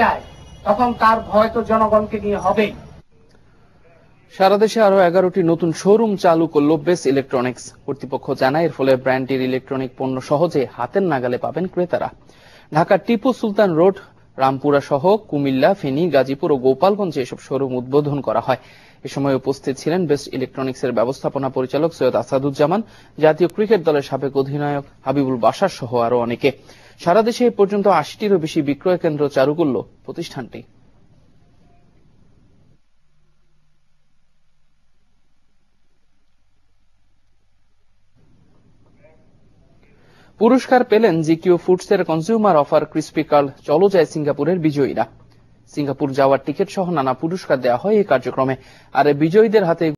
যায় তখন তার ভয় তো জনগণকে নিয়ে হবেই সারা দেশে আরো এগারোটি নতুন শোরুম চালু করল বেস ইলেকট্রনিক্স কর্তৃপক্ষ জানায় এর ফলে ব্র্যান্ডটির ইলেকট্রনিক পণ্য সহজে হাতের নাগালে পাবেন ক্রেতারা ঢাকার টিপু সুলতান রোড রামপুরা সহ কুমিল্লা ফেনী গাজীপুর ও গোপালগঞ্জে এসব শোরুম উদ্বোধন করা হয় এ সময় উপস্থিত ছিলেন বেস্ট ইলেকট্রনিক্স এর ব্যবস্থাপনা পরিচালক সৈয়দ আসাদুজ্জামান জাতীয় ক্রিকেট দলের সাবেক অধিনায়ক হাবিবুল বাসার সহ আরো অনেকে সারা দেশে পর্যন্ত আশিটিরও বেশি বিক্রয় কেন্দ্র চালু করল প্রতিষ্ঠানটি পুরস্কার পেলেন জিকিউ ফুডসের কনজিউমার অফার ক্রিসপি কার্ল চলো যায় সিঙ্গাপুরের বিজয়ীরা সিঙ্গাপুর যাওয়ার টিকিট সহ নানা পুরস্কার দেওয়া হয় এই কার্যক্রমে আর বিজয়ীদের হাতে